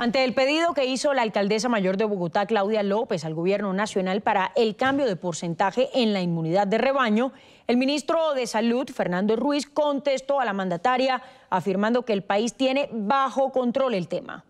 Ante el pedido que hizo la alcaldesa mayor de Bogotá, Claudia López, al gobierno nacional para el cambio de porcentaje en la inmunidad de rebaño, el ministro de Salud, Fernando Ruiz, contestó a la mandataria afirmando que el país tiene bajo control el tema.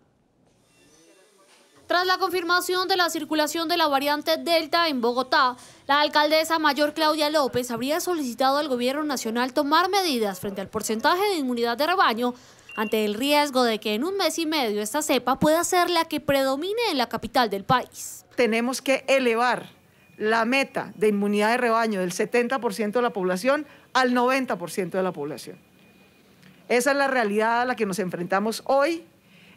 Tras la confirmación de la circulación de la variante Delta en Bogotá, la alcaldesa mayor Claudia López habría solicitado al gobierno nacional tomar medidas frente al porcentaje de inmunidad de rebaño ante el riesgo de que en un mes y medio esta cepa pueda ser la que predomine en la capital del país. Tenemos que elevar la meta de inmunidad de rebaño del 70% de la población al 90% de la población. Esa es la realidad a la que nos enfrentamos hoy.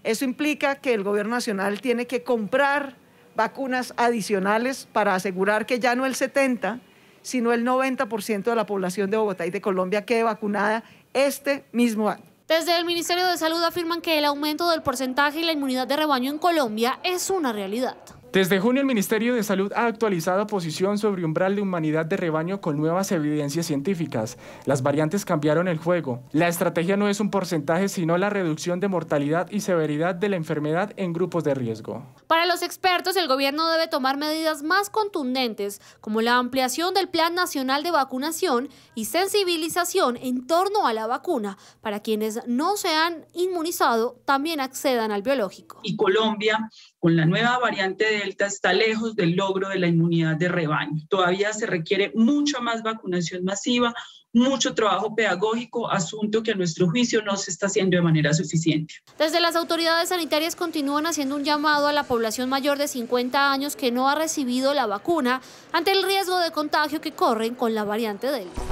Eso implica que el gobierno nacional tiene que comprar vacunas adicionales para asegurar que ya no el 70, sino el 90% de la población de Bogotá y de Colombia quede vacunada este mismo año. Desde el Ministerio de Salud afirman que el aumento del porcentaje y la inmunidad de rebaño en Colombia es una realidad. Desde junio el Ministerio de Salud ha actualizado posición sobre umbral de humanidad de rebaño con nuevas evidencias científicas. Las variantes cambiaron el juego. La estrategia no es un porcentaje, sino la reducción de mortalidad y severidad de la enfermedad en grupos de riesgo. Para los expertos, el gobierno debe tomar medidas más contundentes, como la ampliación del Plan Nacional de Vacunación y sensibilización en torno a la vacuna, para quienes no se han inmunizado también accedan al biológico. Y Colombia, con la nueva variante de Delta está lejos del logro de la inmunidad de rebaño. Todavía se requiere mucha más vacunación masiva, mucho trabajo pedagógico, asunto que a nuestro juicio no se está haciendo de manera suficiente. Desde las autoridades sanitarias continúan haciendo un llamado a la población mayor de 50 años que no ha recibido la vacuna ante el riesgo de contagio que corren con la variante Delta.